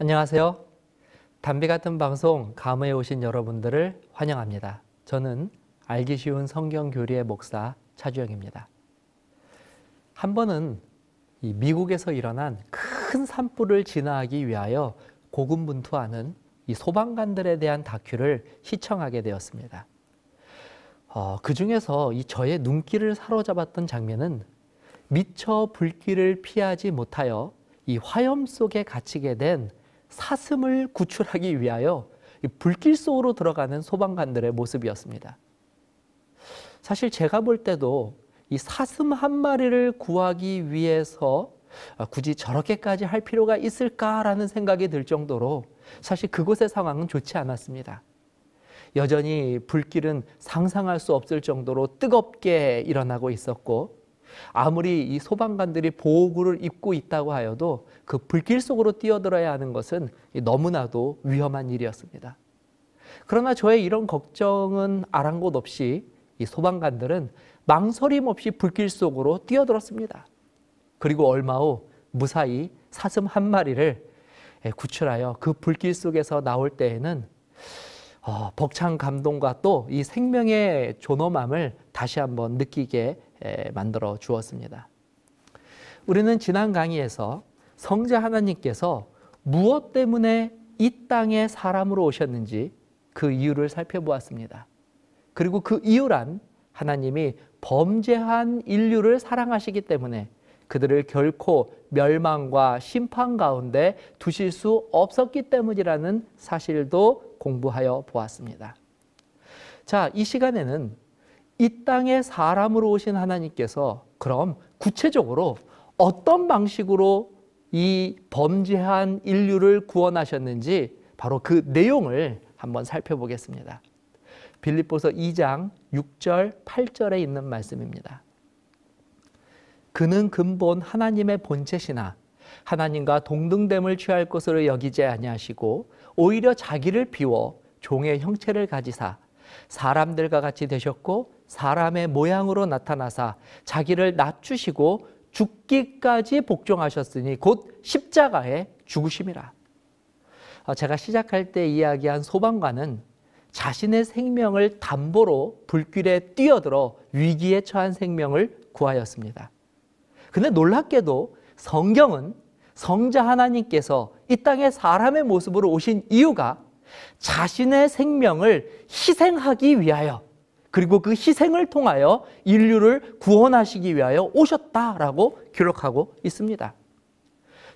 안녕하세요. 담비 같은 방송 감에 오신 여러분들을 환영합니다. 저는 알기 쉬운 성경 교리의 목사 차주영입니다. 한 번은 미국에서 일어난 큰 산불을 진화하기 위하여 고군분투하는 이 소방관들에 대한 다큐를 시청하게 되었습니다. 어, 그 중에서 이 저의 눈길을 사로잡았던 장면은 미처 불길을 피하지 못하여 이 화염 속에 갇히게 된 사슴을 구출하기 위하여 불길 속으로 들어가는 소방관들의 모습이었습니다. 사실 제가 볼 때도 이 사슴 한 마리를 구하기 위해서 아, 굳이 저렇게까지 할 필요가 있을까라는 생각이 들 정도로 사실 그곳의 상황은 좋지 않았습니다. 여전히 불길은 상상할 수 없을 정도로 뜨겁게 일어나고 있었고 아무리 이 소방관들이 보호구를 입고 있다고 하여도 그 불길 속으로 뛰어들어야 하는 것은 너무나도 위험한 일이었습니다. 그러나 저의 이런 걱정은 아랑곳 없이 이 소방관들은 망설임 없이 불길 속으로 뛰어들었습니다. 그리고 얼마 후 무사히 사슴 한 마리를 예, 구출하여 그 불길 속에서 나올 때에는 어, 벅찬 감동과 또 이 생명의 존엄함을 다시 한번 느끼게 만들어 주었습니다. 우리는 지난 강의에서 성자 하나님께서 무엇 때문에 이 땅에 사람으로 오셨는지 그 이유를 살펴보았습니다. 그리고 그 이유란 하나님이 범죄한 인류를 사랑하시기 때문에 그들을 결코 멸망과 심판 가운데 두실 수 없었기 때문이라는 사실도 공부하여 보았습니다. 자, 이 시간에는 이 땅에 사람으로 오신 하나님께서 그럼 구체적으로 어떤 방식으로 이 범죄한 인류를 구원하셨는지 바로 그 내용을 한번 살펴보겠습니다. 빌립보서 2장 6절 8절에 있는 말씀입니다. 그는 근본 하나님의 본체시나 하나님과 동등됨을 취할 것으로 여기지 아니하시고 오히려 자기를 비워 종의 형체를 가지사 사람들과 같이 되셨고 사람의 모양으로 나타나사 자기를 낮추시고 죽기까지 복종하셨으니 곧 십자가에 죽으심이라. 어, 제가 시작할 때 이야기한 소방관은 자신의 생명을 담보로 불길에 뛰어들어 위기에 처한 생명을 구하였습니다. 근데 놀랍게도 성경은 성자 하나님께서 이 땅에 사람의 모습으로 오신 이유가 자신의 생명을 희생하기 위하여 그리고 그 희생을 통하여 인류를 구원하시기 위하여 오셨다라고 기록하고 있습니다.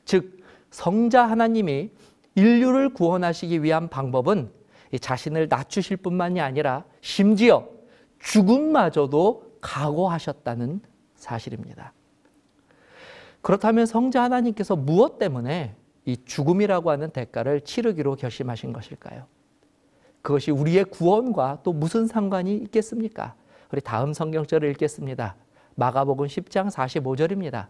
즉, 성자 하나님이 인류를 구원하시기 위한 방법은 자신을 낮추실 뿐만이 아니라 심지어 죽음마저도 각오하셨다는 사실입니다. 그렇다면 성자 하나님께서 무엇 때문에 이 죽음이라고 하는 대가를 치르기로 결심하신 것일까요? 그것이 우리의 구원과 또 무슨 상관이 있겠습니까? 우리 다음 성경절을 읽겠습니다. 마가복음 10장 45절입니다.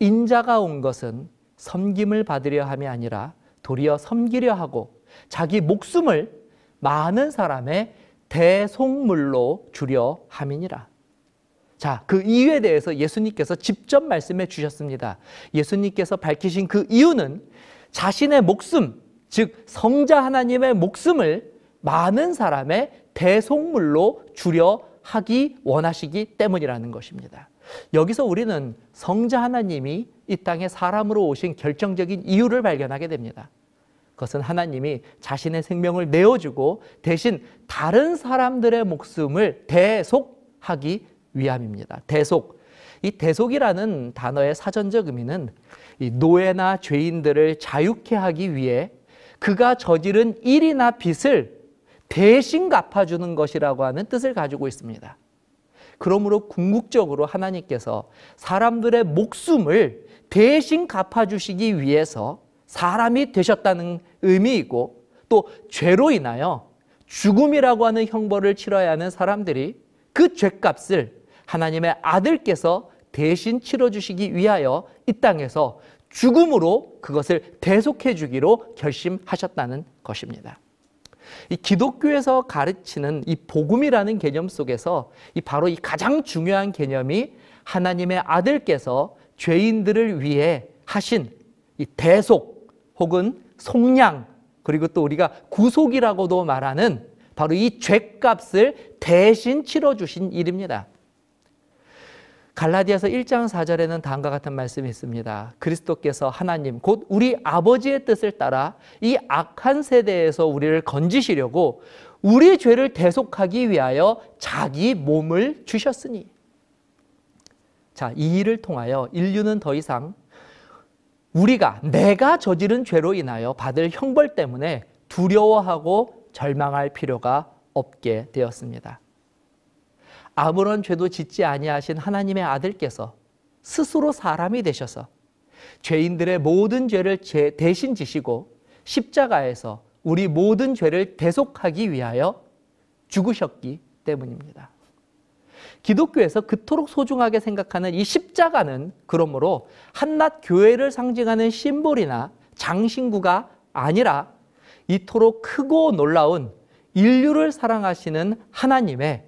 인자가 온 것은 섬김을 받으려 함이 아니라 도리어 섬기려 하고 자기 목숨을 많은 사람의 대속물로 주려 함이니라. 자, 그 이유에 대해서 예수님께서 직접 말씀해 주셨습니다. 예수님께서 밝히신 그 이유는 자신의 목숨, 즉 성자 하나님의 목숨을 많은 사람의 배송물로 줄여 하기 원하시기 때문이라는 것입니다. 여기서 우리는 성자 하나님이 이 땅에 사람으로 오신 결정적인 이유를 발견하게 됩니다. 그것은 하나님이 자신의 생명을 내어주고 대신 다른 사람들의 목숨을 대속하기 위함입니다. 대속. 이 대속이라는 단어의 사전적 의미는 노예나 죄인들을 자유케 하기 위해 그가 저지른 일이나 빚을 대신 갚아주는 것이라고 하는 뜻을 가지고 있습니다. 그러므로 궁극적으로 하나님께서 사람들의 목숨을 대신 갚아주시기 위해서 사람이 되셨다는 의미이고 또 죄로 인하여 죽음이라고 하는 형벌을 치러야 하는 사람들이 그 죄값을 하나님의 아들께서 대신 치러주시기 위하여 이 땅에서 죽음으로 그것을 대속해 주기로 결심하셨다는 것입니다. 이 기독교에서 가르치는 이 복음이라는 개념 속에서 이 바로 이 가장 중요한 개념이 하나님의 아들께서 죄인들을 위해 하신 이 대속 혹은 속량 그리고 또 우리가 구속이라고도 말하는 바로 이 죄값을 대신 치러주신 일입니다. 갈라디아서 1장 4절에는 다음과 같은 말씀이 있습니다. 그리스도께서 하나님 곧 우리 아버지의 뜻을 따라 이 악한 세대에서 우리를 건지시려고 우리 죄를 대속하기 위하여 자기 몸을 주셨으니 자, 이 일을 통하여 인류는 더 이상 우리가 내가 저지른 죄로 인하여 받을 형벌 때문에 두려워하고 절망할 필요가 없게 되었습니다. 아무런 죄도 짓지 아니하신 하나님의 아들께서 스스로 사람이 되셔서 죄인들의 모든 죄를 대신 지시고 십자가에서 우리 모든 죄를 대속하기 위하여 죽으셨기 때문입니다. 기독교에서 그토록 소중하게 생각하는 이 십자가는 그러므로 한낱 교회를 상징하는 심볼이나 장신구가 아니라 이토록 크고 놀라운 인류를 사랑하시는 하나님의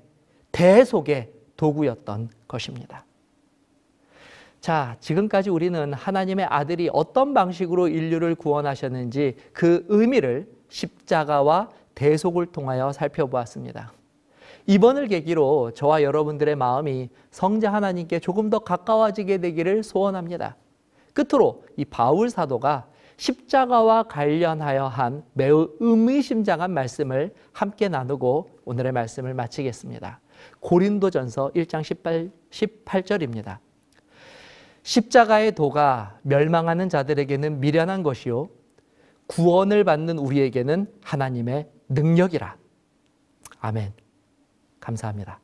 대속의 도구였던 것입니다. 자, 지금까지 우리는 하나님의 아들이 어떤 방식으로 인류를 구원하셨는지 그 의미를 십자가와 대속을 통하여 살펴보았습니다. 이번을 계기로 저와 여러분들의 마음이 성자 하나님께 조금 더 가까워지게 되기를 소원합니다. 끝으로 이 바울 사도가 십자가와 관련하여 한 매우 의미심장한 말씀을 함께 나누고 오늘의 말씀을 마치겠습니다. 고린도전서 1장 18, 18절입니다. 십자가의 도가 멸망하는 자들에게는 미련한 것이요 구원을 받는 우리에게는 하나님의 능력이라. 아멘. 감사합니다.